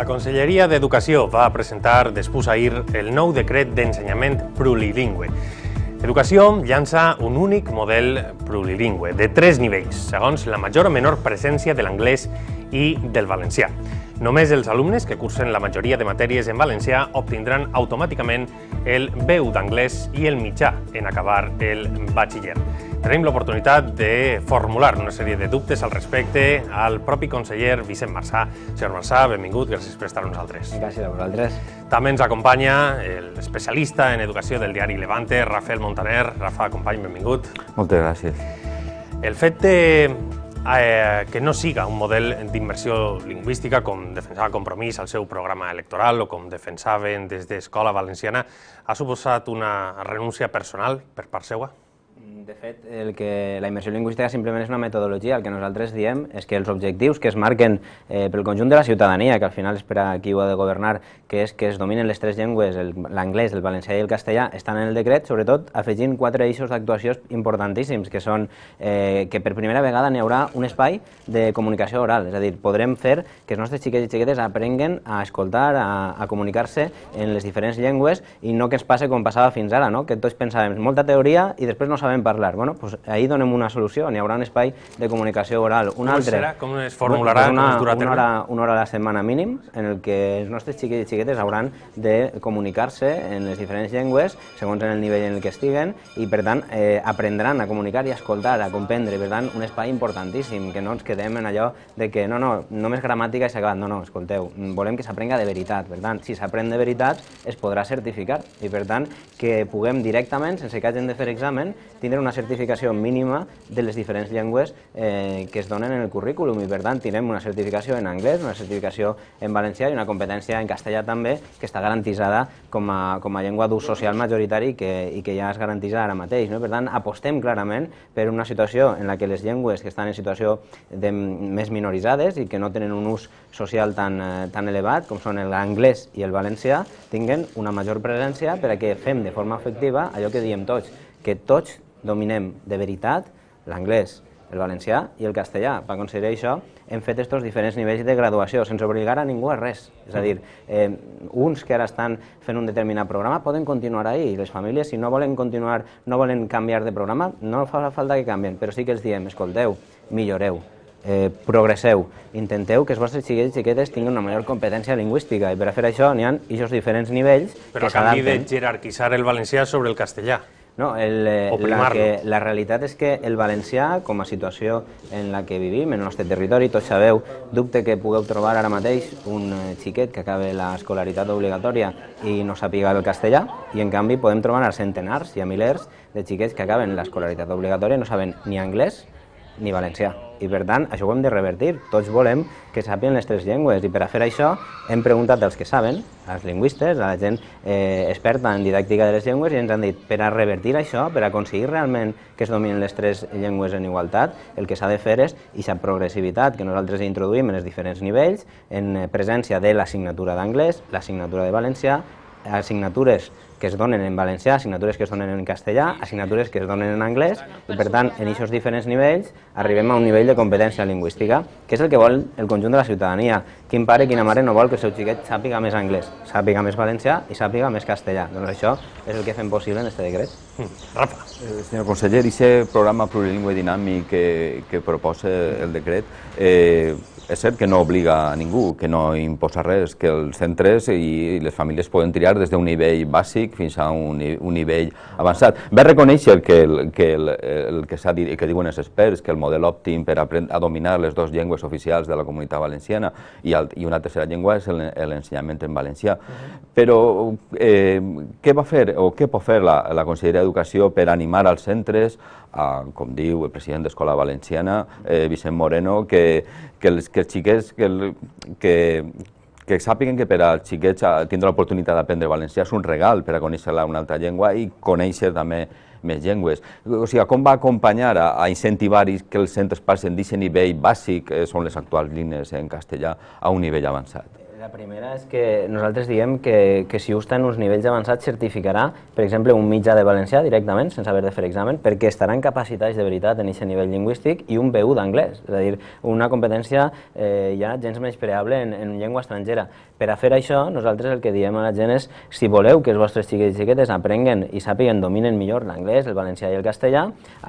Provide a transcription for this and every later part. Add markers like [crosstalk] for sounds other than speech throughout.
La Conselleria d'Educació va presentar després ahir el nou decret d'ensenyament plurilingüe. Educació llança un únic model plurilingüe de tres nivells, segons la major o menor presència de l'anglès i del valencià. Només els alumnes que cursen la majoria de matèries en valencià obtindran automàticament el B1 d'anglès i el mitjà en acabar el batxiller. Tenim l'oportunitat de formular una sèrie de dubtes al respecte al propi conseller Vicent Marçà. Senyor Marçà, benvingut, gràcies per estar amb nosaltres. Gràcies a vosaltres. També ens acompanya l'especialista en educació del diari Levante, Rafael Montaner. Rafa, company, benvingut. Moltes gràcies. El fet de eh, que no siga un model d'immersió lingüística com defensava Compromís al seu programa electoral o com defensaven des d'Escola Valenciana, ha suposat una renúncia personal per part seva? De fet, el que la immersió lingüística simplement és una metodologia. El que nosaltres diem és que els objectius que es marquen eh, pel conjunt de la ciutadania, que al final és per a qui ho ha de governar, que és que es dominen les tres llengües, l'anglès, el, el valencià i el castellà, estan en el decret, sobretot afegint quatre eixos d'actuació importantíssims, que són eh, que per primera vegada n'hi haurà un espai de comunicació oral, és a dir, podrem fer que els nostres xiquets i xiquetes aprenguen a escoltar, a, a comunicar-se en les diferents llengües i no que ens passe com passava fins ara, no? que tots pensàvem molta teoria i després no sabem parlar parlar. Bueno, pues ahí donem una solució, n'hi haurà un espai de comunicació oral. Un com altre, serà? Com es formularà? una, com es durà una, hora, una hora a la setmana mínim en el que els nostres xiquets i xiquetes hauran de comunicar-se en les diferents llengües, segons en el nivell en el que estiguen, i per tant eh, aprendran a comunicar i a escoltar, a comprendre, per tant un espai importantíssim, que no ens quedem en allò de que no, no, només gramàtica i s'ha acabat, no, no, escolteu, volem que s'aprenga de veritat, per tant, si s'aprèn de veritat es podrà certificar i per tant que puguem directament, sense que hagin de fer examen, tindre una una certificació mínima de les diferents llengües eh, que es donen en el currículum i per tant tindrem una certificació en anglès, una certificació en valencià i una competència en castellà també que està garantitzada com a, com a llengua d'ús social majoritari i que, i que ja es garantitza ara mateix. No? Per tant, apostem clarament per una situació en la que les llengües que estan en situació de, més minoritzades i que no tenen un ús social tan, eh, tan elevat com són l'anglès i el valencià, tinguen una major presència per a que fem de forma efectiva allò que diem tots, que tots dominem de veritat l'anglès, el valencià i el castellà. Per aconseguir això hem fet aquests diferents nivells de graduació, sense obligar a ningú a res. És a dir, eh, uns que ara estan fent un determinat programa poden continuar ahí, i les famílies, si no volen continuar, no volen canviar de programa, no fa falta que canvien, però sí que els diem, escolteu, milloreu, eh, progresseu, intenteu que els vostres xiquets i xiquetes tinguin una major competència lingüística i per a fer això n'hi ha aquests diferents nivells Però que s'adapten. Però a canvi de jerarquitzar el valencià sobre el castellà. No, el, eh, la, que, la realitat és que el valencià, com a situació en la que vivim, en el nostre territori, tots sabeu, dubte que pugueu trobar ara mateix un eh, xiquet que acabe l'escolaritat obligatòria i no sàpiga el castellà, i en canvi podem trobar a centenars i a milers de xiquets que acaben l'escolaritat obligatòria i no saben ni anglès ni valencià. I per tant, això ho hem de revertir. Tots volem que sàpien les tres llengües i per a fer això hem preguntat als que saben, als lingüistes, a la gent eh, experta en didàctica de les llengües i ens han dit per a revertir això, per a aconseguir realment que es dominin les tres llengües en igualtat, el que s'ha de fer és aquesta progressivitat que nosaltres introduïm en els diferents nivells, en presència de l'assignatura d'anglès, l'assignatura de valencià, assignatures que es donen en valencià, assignatures que es donen en castellà, assignatures que es donen en anglès, i per tant, en aquests diferents nivells, arribem a un nivell de competència lingüística, que és el que vol el conjunt de la ciutadania. Quin pare, quina mare no vol que el seu xiquet sàpiga més anglès, sàpiga més valencià i sàpiga més castellà. Doncs això és el que fem possible en aquest decret. Hmm, Rafa. Eh, senyor conseller, i aquest programa plurilingüe dinàmic que, que proposa el decret, eh, és cert que no obliga a ningú, que no imposa res, que els centres i les famílies poden triar des d'un nivell bàsic fins a un, un nivell avançat. Va reconèixer que el que, el, el que, dit, que diuen els experts, que el model òptim per a dominar les dues llengües oficials de la comunitat valenciana i i una tercera llengua és l'ensenyament en valencià. Però eh, què va fer o què pot fer la, la conselleria d'Educació per animar als centres com diu el president d'Escola Valenciana, eh, Vicent Moreno, que, que, els, que els xiquets, que, que, que sàpiguen que per als xiquets eh, tindre l'oportunitat d'aprendre valencià és un regal per a conèixer una altra llengua i conèixer també més llengües. O sigui, com va acompanyar a, incentivar que els centres passen d'aquest nivell bàsic, que eh, són les actuals línies en castellà, a un nivell avançat? La primera és que nosaltres diem que, que si us tenen uns nivells avançats certificarà, per exemple, un mitjà de valencià directament, sense haver de fer examen, perquè estaran capacitats de veritat en aquest nivell lingüístic i un B1 d'anglès, és a dir, una competència eh, ja gens menyspreable en, en llengua estrangera. Per a fer això, nosaltres el que diem a la gent és si voleu que els vostres xiquets i xiquetes aprenguen i sàpiguen, dominen millor l'anglès, el valencià i el castellà,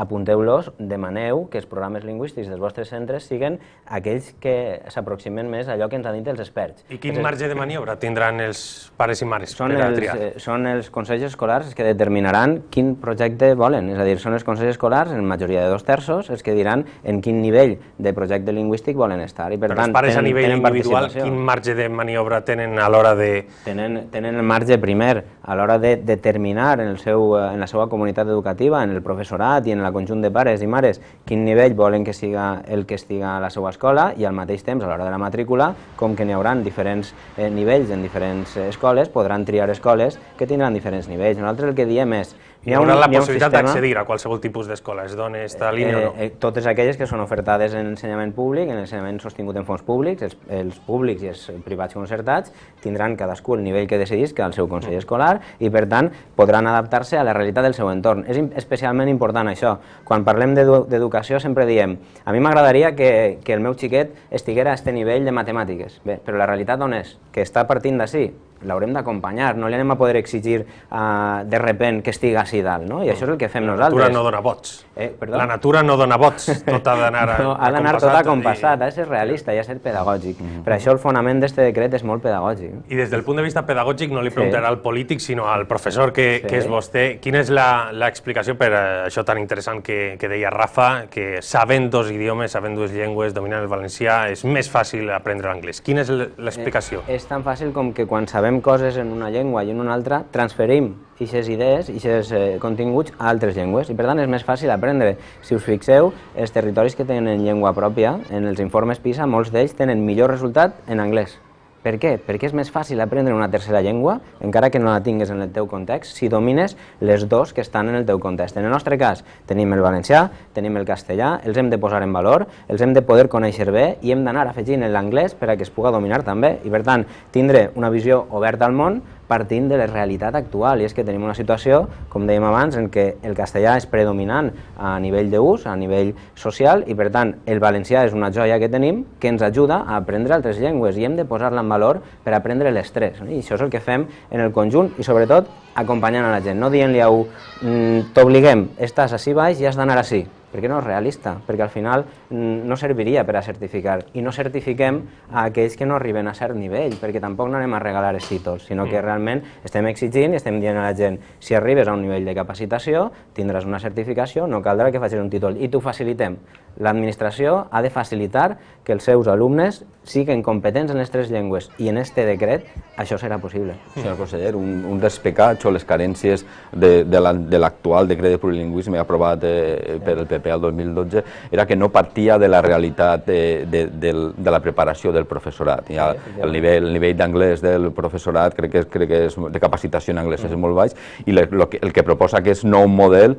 apunteu-los, demaneu que els programes lingüístics dels vostres centres siguin aquells que s'aproximen més a allò que ens han dit els experts. I quin marge de maniobra tindran els pares i mares són per a triar? Els, eh, són els consells escolars els que determinaran quin projecte volen, és a dir, són els consells escolars, en majoria de dos terços, els que diran en quin nivell de projecte lingüístic volen estar. I, per Però tant, els pares tenen, a nivell individual, quin marge de maniobra tenen a l'hora de... Tenen, tenen el marge primer a l'hora de determinar en, el seu, eh, en la seva comunitat educativa, en el professorat i en el conjunt de pares i mares quin nivell volen que siga el que estiga a la seva escola i al mateix temps a l'hora de la matrícula, com que n'hi haurà diferents eh, nivells en diferents eh, escoles, podran triar escoles que tindran diferents nivells. Nosaltres el que diem és hi, ha un, hi la hi ha possibilitat d'accedir a qualsevol tipus d'escola, es dona aquesta línia eh, o no? Eh, totes aquelles que són ofertades en ensenyament públic, en ensenyament sostingut en fons públics, els, els públics i els privats concertats tindran cadascú el nivell que decidís que el seu consell mm. escolar i, per tant, podran adaptar-se a la realitat del seu entorn. És especialment important això. Quan parlem d'educació sempre diem a mi m'agradaria que, que el meu xiquet estiguera a aquest nivell de matemàtiques. Bé, però la realitat on és? Que està partint d'ací, l'haurem d'acompanyar, no li anem a poder exigir uh, de repent que estigui així dalt, no? I això és el que fem nosaltres. La natura no dona vots. Eh, perdó? La natura no dona vots, [laughs] tot ha d'anar no, Ha d'anar tot acompassat, i... ha de ser realista i ha de ser pedagògic. Mm -hmm. Per això el fonament d'aquest decret és molt pedagògic. I des del punt de vista pedagògic no li preguntarà sí. al polític, sinó al professor que, sí. que és vostè. Quina és l'explicació per eh, això tan interessant que, que deia Rafa, que sabent dos idiomes, sabent dues llengües, dominant el valencià, és més fàcil aprendre l'anglès. Quina és l'explicació? Eh, és tan fàcil com que quan sabem trobem coses en una llengua i en una altra, transferim aquestes idees, aquests eh, continguts a altres llengües i per tant és més fàcil aprendre. Si us fixeu, els territoris que tenen llengua pròpia, en els informes PISA, molts d'ells tenen millor resultat en anglès. Per què? Perquè és més fàcil aprendre una tercera llengua, encara que no la tingues en el teu context, si domines les dues que estan en el teu context. En el nostre cas tenim el valencià, tenim el castellà, els hem de posar en valor, els hem de poder conèixer bé i hem d'anar afegint l'anglès per a que es puga dominar també. I per tant, tindre una visió oberta al món partint de la realitat actual, i és que tenim una situació, com dèiem abans, en què el castellà és predominant a nivell d'ús, a nivell social, i per tant el valencià és una joia que tenim que ens ajuda a aprendre altres llengües i hem de posar-la en valor per aprendre les tres. I això és el que fem en el conjunt i sobretot acompanyant a la gent, no dient-li a un mm, t'obliguem, estàs així baix i has d'anar així, perquè no és realista, perquè al final mm, no serviria per a certificar i no certifiquem a aquells que no arriben a cert nivell, perquè tampoc no anem a regalar els títols, sinó que mm. realment estem exigint i estem dient a la gent si arribes a un nivell de capacitació tindràs una certificació, no caldrà que facis un títol i t'ho facilitem. L'administració ha de facilitar que els seus alumnes siguin competents en les tres llengües i en este decret això serà possible. Senyor conseller, un, un dels pecats o les carències de, de l'actual la, de decret de plurilingüisme aprovat eh, per el PP ACP al 2012 era que no partia de la realitat de, de, de, de la preparació del professorat. I el, el nivell, nivell d'anglès del professorat crec que, crec que és, de capacitació en anglès és molt baix i le, lo que, el que proposa que és nou model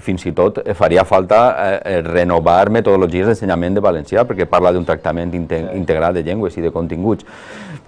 fins i tot eh, faria falta eh, eh, renovar metodologies d'ensenyament de valencià perquè parla d'un tractament integral de llengües i de continguts.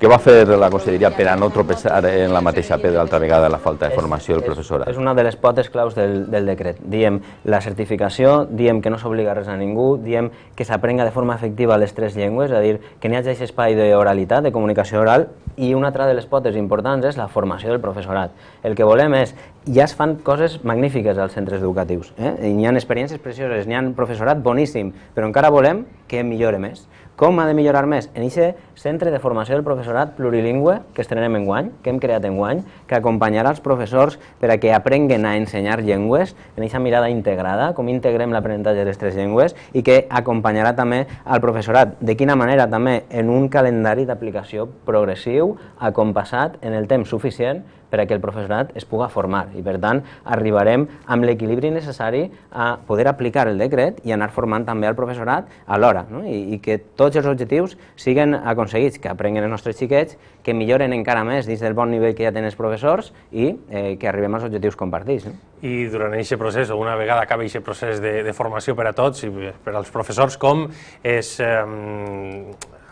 Què va fer la conselleria per a no tropeçar en la mateixa pedra altra vegada la falta de formació del professorat? És, és una de les potes claus del, del decret. Diem, la certificació diem que no s'obliga res a ningú, diem que s'aprenga de forma efectiva les tres llengües, és a dir, que n'hi hagi aquest espai d'oralitat, de comunicació oral, i una altra de les potes importants és la formació del professorat. El que volem és, ja es fan coses magnífiques als centres educatius, eh? n'hi ha experiències precioses, n'hi ha professorat boníssim, però encara volem que millore més. Com ha de millorar més? En aquest centre de formació del professorat plurilingüe que estrenem en guany, que hem creat en guany, que acompanyarà els professors per a que aprenguen a ensenyar llengües, en aquesta mirada integrada, com integrem l'aprenentatge de les tres llengües, i que acompanyarà també al professorat. De quina manera? També en un calendari d'aplicació progressiu, acompassat, en el temps suficient, per a que el professorat es puga formar i per tant arribarem amb l'equilibri necessari a poder aplicar el decret i anar formant també el professorat alhora no? I, i que tots els objectius siguen aconseguits, que aprenguin els nostres xiquets, que milloren encara més dins del bon nivell que ja tenen els professors i eh, que arribem als objectius compartits. No? I durant aquest procés, o una vegada acabi aquest procés de, de formació per a tots i per als professors, com es eh,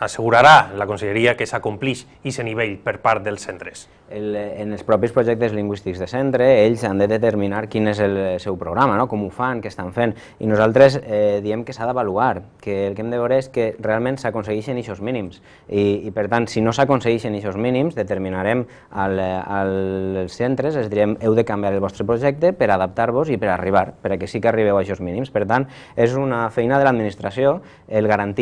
assegurarà la conselleria que s'acompleix aquest nivell per part dels centres? el, en els propis projectes lingüístics de centre, ells han de determinar quin és el seu programa, no? com ho fan, què estan fent, i nosaltres eh, diem que s'ha d'avaluar, que el que hem de veure és que realment s'aconsegueixen aquests mínims, I, i per tant, si no s'aconsegueixen aquests mínims, determinarem al, als centres, els direm, heu de canviar el vostre projecte per adaptar-vos i per arribar, perquè sí que arribeu a aquests mínims. Per tant, és una feina de l'administració el garantir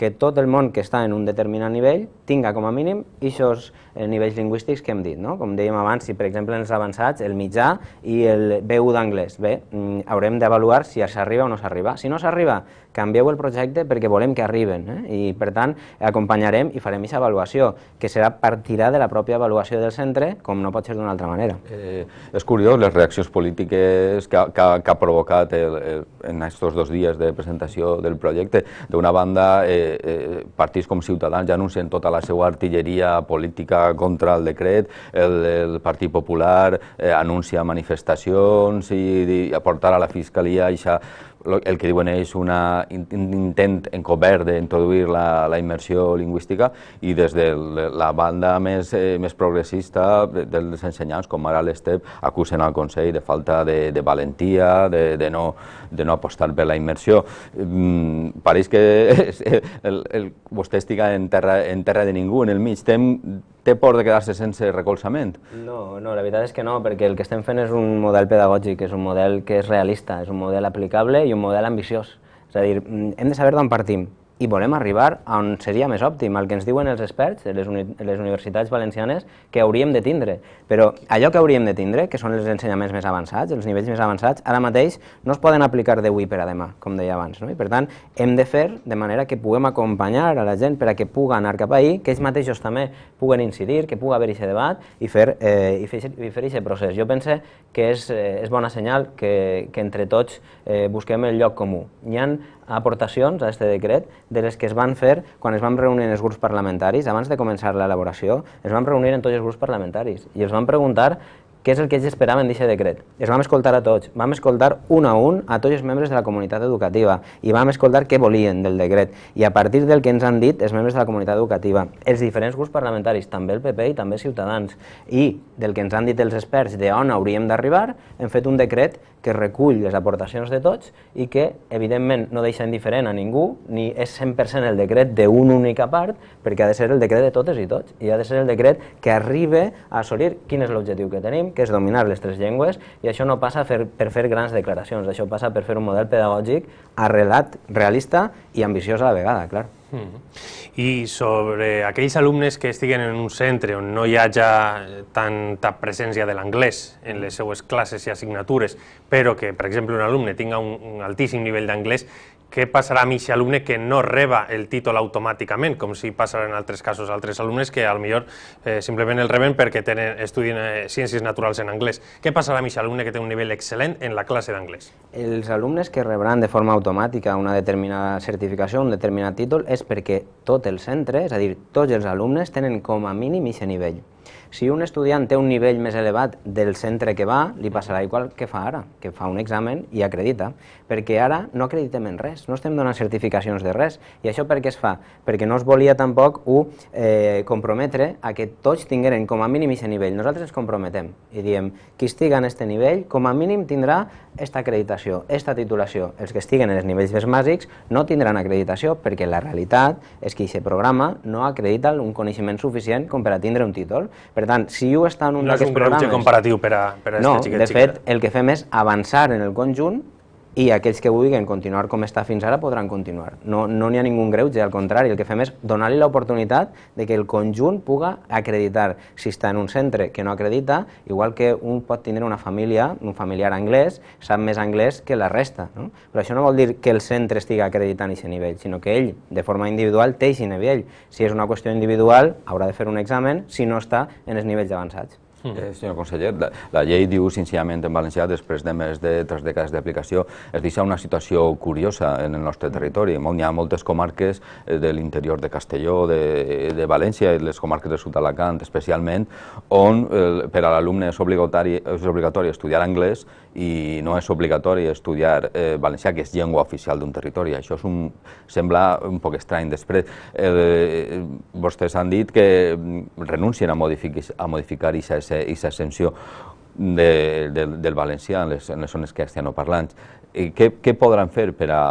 que tot el món que està en un determinat nivell tinga com a mínim aquests Eh, nivells lingüístics que hem dit. No? Com dèiem abans, si per exemple ens avançats, el mitjà i el B1 d'anglès. Bé, mm, haurem d'avaluar si s'arriba o no s'arriba. Si no s'arriba, canvieu el projecte perquè volem que arriben, eh? i per tant acompanyarem i farem aquesta avaluació, que serà partirà de la pròpia avaluació del centre, com no pot ser d'una altra manera. Eh, és curiós les reaccions polítiques que, que, que ha provocat el, el, en aquests dos dies de presentació del projecte. D'una banda, eh, eh, partits com Ciutadans ja anuncien tota la seva artilleria política contra el decret, el, el Partit Popular eh, anuncia manifestacions i, i aportar a la Fiscalia Ja el que diuen ells un intent encobert d'introduir la, la immersió lingüística i des de la banda més, eh, més progressista dels ensenyants, com ara l'ESTEP, acusen al Consell de falta de, de valentia, de, de, no, de no apostar per la immersió. Mm, pareix que [laughs] el, el, vostè estiga en terra, en terra de ningú, en el mig té por de quedar-se sense recolzament? No, no, la veritat és que no, perquè el que estem fent és un model pedagògic, és un model que és realista, és un model aplicable i un model ambiciós. És a dir, mm, hem de saber d'on partim i volem arribar a on seria més òptim, el que ens diuen els experts, les, uni les universitats valencianes, que hauríem de tindre. Però allò que hauríem de tindre, que són els ensenyaments més avançats, els nivells més avançats, ara mateix no es poden aplicar d'avui per a demà, com deia abans. No? I per tant, hem de fer de manera que puguem acompanyar a la gent per a que puga anar cap ahir, que ells mateixos també puguen incidir, que pugui haver hi aquest debat i fer eh, i fer, i fer aquest procés. Jo penso que és, eh, és bona senyal que, que entre tots eh, busquem el lloc comú. Hi ha aportacions a aquest decret de les que es van fer quan es van reunir els grups parlamentaris, abans de començar l'elaboració, es van reunir en tots els grups parlamentaris i els van preguntar què és el que ells esperaven d'aquest decret. Els vam escoltar a tots, vam escoltar un a un a tots els membres de la comunitat educativa i vam escoltar què volien del decret i a partir del que ens han dit els membres de la comunitat educativa, els diferents grups parlamentaris, també el PP i també Ciutadans i del que ens han dit els experts de on hauríem d'arribar, hem fet un decret que recull les aportacions de tots i que evidentment no deixa indiferent a ningú ni és 100% el decret d'una única part perquè ha de ser el decret de totes i tots i ha de ser el decret que arribe a assolir quin és l'objectiu que tenim, que és dominar les tres llengües, i això no passa fer, per fer grans declaracions, això passa per fer un model pedagògic arrelat, realista i ambiciós a la vegada, clar. Mm-hmm. I sobre aquells alumnes que estiguen en un centre on no hi hagi eh, tanta presència de l'anglès en les seues classes i assignatures, però que, per exemple, un alumne tinga un, un altíssim nivell d'anglès, què passarà amb aquest alumne que no reba el títol automàticament, com si passarà en altres casos altres alumnes que millor eh, simplement el reben perquè tenen, estudien eh, ciències naturals en anglès. Què passarà amb aquest alumne que té un nivell excel·lent en la classe d'anglès? Els alumnes que rebran de forma automàtica una determinada certificació, un determinat títol, és perquè tot el centre, és a dir, tots els alumnes tenen com a mínim aquest nivell. Si un estudiant té un nivell més elevat del centre que va, li passarà igual que fa ara, que fa un examen i acredita, perquè ara no acreditem en res, no estem donant certificacions de res. I això per què es fa? Perquè no es volia tampoc u, eh, comprometre a que tots tingueren com a mínim aquest nivell. Nosaltres ens comprometem i diem, qui estiga en aquest nivell, com a mínim tindrà aquesta acreditació, aquesta titulació. Els que estiguen en els nivells més bàsics no tindran acreditació perquè la realitat és que aquest programa no acredita un coneixement suficient com per a tindre un títol per tant, si U està en un no d'aquests programes... No és un greuge comparatiu per a, per a no, aquest xiquet No, de fet, xiquet. el que fem és avançar en el conjunt i aquells que vulguin continuar com està fins ara podran continuar. No n'hi no ha ningú ja, al contrari, el que fem és donar-li l'oportunitat de que el conjunt puga acreditar si està en un centre que no acredita, igual que un pot tenir una família, un familiar anglès, sap més anglès que la resta. No? Però això no vol dir que el centre estigui acreditant aquest nivell, sinó que ell, de forma individual, té aquest nivell. Si és una qüestió individual, haurà de fer un examen si no està en els nivells avançats. Hmm. Eh, senyor conseller, la, la llei diu sincerament en valencià, després de més de tres dècades d'aplicació, es deixa una situació curiosa en el nostre territori. Hi ha moltes comarques eh, de l'interior de Castelló, de, de València i les comarques de sud d'Alacant especialment, on eh, per a l'alumne és, obligatori, és obligatori estudiar anglès i no és obligatori estudiar eh, valencià, que és llengua oficial d'un territori. Això és un, sembla un poc estrany. Després, eh, vostès han dit que renuncien a, modific, a modificar aquesta exempció de, del, del valencià en les, en les zones castellanoparlants. I eh, què, què podran fer per a,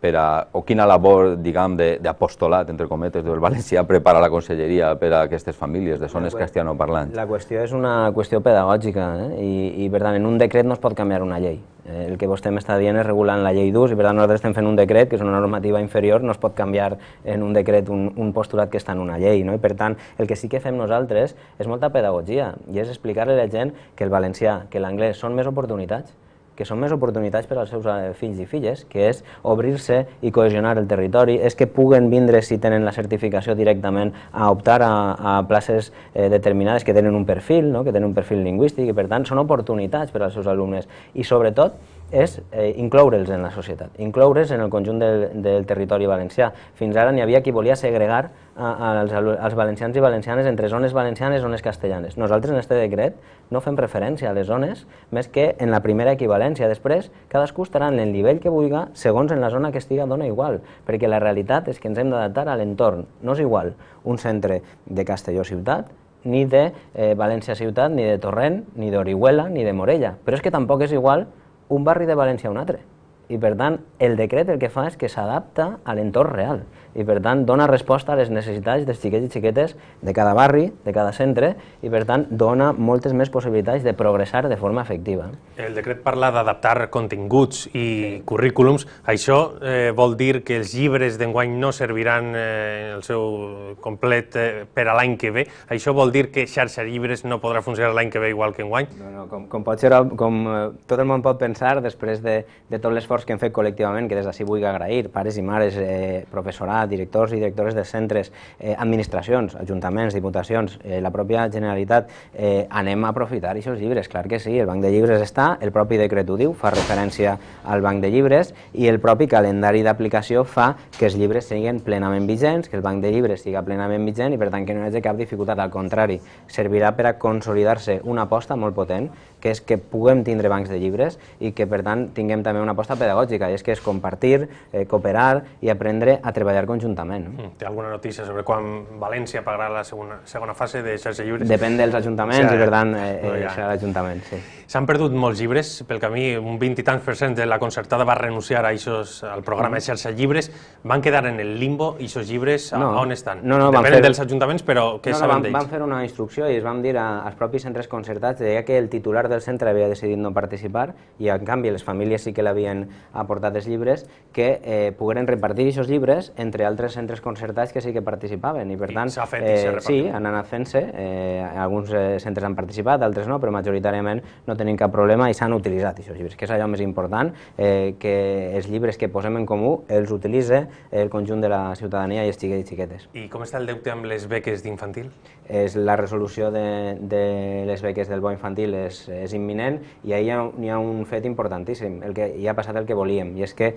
per a, o quina labor, diguem, d'apostolat, entre cometes, del valencià prepara la conselleria per a aquestes famílies de zones castellanoparlants? La qüestió és una qüestió pedagògica eh? I, i, per tant, en un decret no es pot canviar una llei. Eh, el que vostè m'està dient és regulant la llei d'ús i per tant nosaltres estem fent un decret, que és una normativa inferior, no es pot canviar en un decret un, un postulat que està en una llei. No? I per tant, el que sí que fem nosaltres és molta pedagogia i és explicar-li a la gent que el valencià, que l'anglès són més oportunitats, que són més oportunitats per als seus eh, fills i filles, que és obrir-se i cohesionar el territori, és que puguen vindre si tenen la certificació directament a optar a, a places eh, determinades que tenen un perfil, no? que tenen un perfil lingüístic, i per tant són oportunitats per als seus alumnes. I sobretot, és eh, incloure'ls en la societat, incloure'ls en el conjunt del, del territori valencià. Fins ara n'hi havia qui volia segregar als, valencians i valencianes entre zones valencianes i zones castellanes. Nosaltres en aquest decret no fem referència a les zones més que en la primera equivalència. Després, cadascú estarà en el nivell que vulga segons en la zona que estiga dona igual, perquè la realitat és que ens hem d'adaptar a l'entorn. No és igual un centre de Castelló ciutat ni de eh, València ciutat, ni de Torrent, ni d'Orihuela, ni de Morella. Però és que tampoc és igual un barri de València a un altre. I per tant, el decret el que fa és que s'adapta a l'entorn real i per tant dona resposta a les necessitats dels xiquets i xiquetes de cada barri, de cada centre i per tant dona moltes més possibilitats de progressar de forma efectiva. El decret parla d'adaptar continguts i sí. currículums. Això eh, vol dir que els llibres d'enguany no serviran eh, el seu complet eh, per a l'any que ve. Això vol dir que xarxa llibres no podrà funcionar l'any que ve igual que enguany? No, no, com, com, pot ser, com eh, tot el món pot pensar després de, de tot l'esforç que hem fet col·lectivament, que des d'ací vull agrair, pares i mares, eh, professorat, directors i directores de centres, eh, administracions, ajuntaments, diputacions, eh, la pròpia Generalitat, eh, anem a aprofitar aquests llibres, clar que sí, el banc de llibres està, el propi decret ho diu, fa referència al banc de llibres i el propi calendari d'aplicació fa que els llibres siguin plenament vigents, que el banc de llibres siga plenament vigent i per tant que no hi hagi cap dificultat, al contrari, servirà per a consolidar-se una aposta molt potent que és que puguem tindre bancs de llibres i que, per tant, tinguem també una aposta pedagògica, i és que és compartir, eh, cooperar i aprendre a treballar conjuntament. No? Mm, té alguna notícia sobre quan València pagarà la segona, segona fase de xarxa llibres? Depèn dels ajuntaments, o i per tant, eh, no, ja. Eh, serà l'Ajuntament, sí. S'han perdut molts llibres, pel camí un 20 i tants per cent de la concertada va renunciar a eixos, al programa de xarxa llibres, van quedar en el limbo i aquests llibres no, on estan? No, no, Depèn fer... dels ajuntaments, però què no, no, saben d'ells? Van fer una instrucció i es van dir als propis centres concertats, deia que el titular part del centre havia decidit no participar i en canvi les famílies sí que l'havien aportat els llibres, que eh, pogueren repartir aquests llibres entre altres centres concertats que sí que participaven i per tant, fet, eh, sí, han anat fent-se, eh, alguns eh, centres han participat, altres no, però majoritàriament no tenim cap problema i s'han utilitzat aquests llibres, que és allò més important, eh, que els llibres que posem en comú els utilitza el conjunt de la ciutadania i els xiquets i xiquetes. I com està el deute amb les beques d'infantil? És la resolució de, de les beques del bo infantil és és imminent i ahir hi ha, un fet importantíssim, el que hi ha passat el que volíem, i és que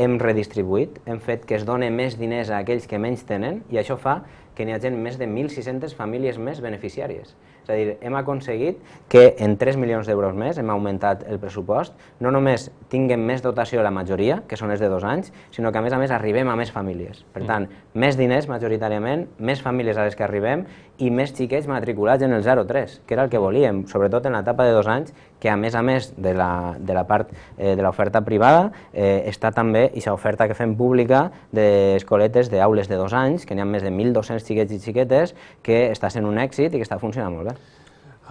hem redistribuït, hem fet que es doni més diners a aquells que menys tenen i això fa que n'hi hagi més de 1.600 famílies més beneficiàries. És a dir, hem aconseguit que en 3 milions d'euros més hem augmentat el pressupost, no només tinguem més dotació la majoria, que són els de dos anys, sinó que a més a més arribem a més famílies. Per mm. tant, mm. més diners majoritàriament, més famílies a les que arribem i més xiquets matriculats en el 0-3, que era el que volíem, sobretot en l'etapa de dos anys, que a més a més de la, de la part eh, de l'oferta privada eh, està també aquesta oferta que fem pública d'escoletes d'aules de dos anys, que n'hi ha més de 1.200 xiquets i xiquetes, que està sent un èxit i que està funcionant molt bé.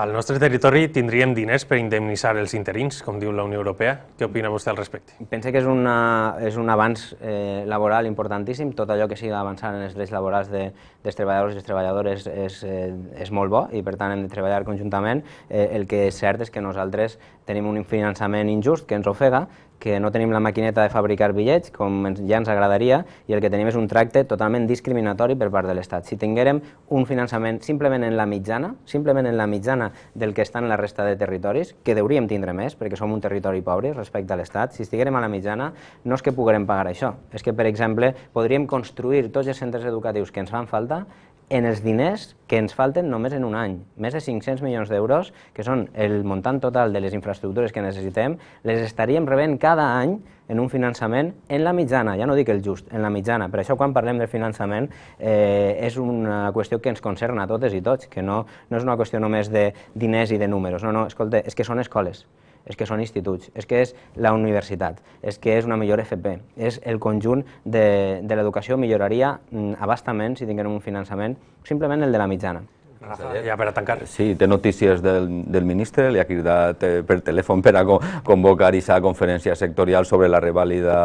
Al nostre territori tindríem diners per indemnitzar els interins, com diu la Unió Europea. Què opina vostè al respecte? Pense que és, una, és un avanç eh, laboral importantíssim. Tot allò que sigui avançar en els drets laborals de, dels treballadors i les treballadores és, eh, és molt bo i, per tant, hem de treballar conjuntament. Eh, el que és cert és que nosaltres tenim un finançament injust que ens ofega, que no tenim la maquineta de fabricar bitllets, com ja ens agradaria, i el que tenim és un tracte totalment discriminatori per part de l'Estat. Si tinguérem un finançament simplement en la mitjana, simplement en la mitjana del que estan la resta de territoris, que deuríem tindre més, perquè som un territori pobre respecte a l'Estat, si estiguem a la mitjana no és que puguem pagar això, és que, per exemple, podríem construir tots els centres educatius que ens fan falta en els diners que ens falten només en un any. Més de 500 milions d'euros, que són el muntant total de les infraestructures que necessitem, les estaríem rebent cada any en un finançament en la mitjana, ja no dic el just, en la mitjana. Per això quan parlem de finançament eh, és una qüestió que ens concerna a totes i tots, que no, no és una qüestió només de diners i de números, no, no, escolta, és que són escoles és que són instituts, és que és la universitat, és que és una millor FP, és el conjunt de, de l'educació milloraria mm, abastament si tinguem un finançament, simplement el de la mitjana. Rafa, ja per a tancar. Sí, té notícies del, del ministre, li ha cridat eh, per telèfon per a convocar aquesta conferència sectorial sobre la revàlida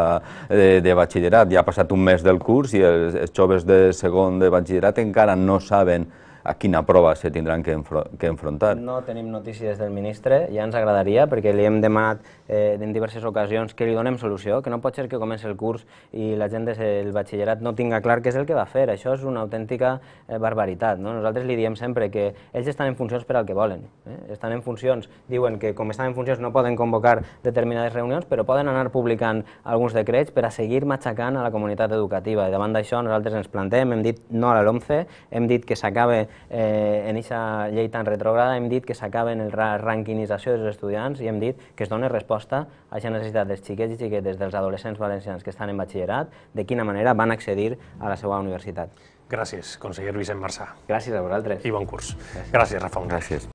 de, eh, de batxillerat. Ja ha passat un mes del curs i els, els joves de segon de batxillerat encara no saben a quina prova se tindran que, enfro que enfrontar. No tenim notícies del ministre, ja ens agradaria, perquè li hem demanat eh, en diverses ocasions que li donem solució, que no pot ser que comenci el curs i la gent del batxillerat no tinga clar què és el que va fer. Això és una autèntica eh, barbaritat. No? Nosaltres li diem sempre que ells estan en funcions per al que volen. Eh? Estan en funcions, diuen que com estan en funcions no poden convocar determinades reunions, però poden anar publicant alguns decrets per a seguir matxacant a la comunitat educativa. I davant d'això nosaltres ens plantem, hem dit no a la LOMCE, hem dit que s'acabe eh, en aquesta llei tan retrograda hem dit que s'acaba en el ranquinització dels estudiants i hem dit que es dona resposta a aquesta necessitat dels xiquets i xiquetes, dels adolescents valencians que estan en batxillerat, de quina manera van accedir a la seva universitat. Gràcies, conseller Vicent Marçà. Gràcies a vosaltres. I bon curs. Gràcies, Gràcies Rafa. Gràcies.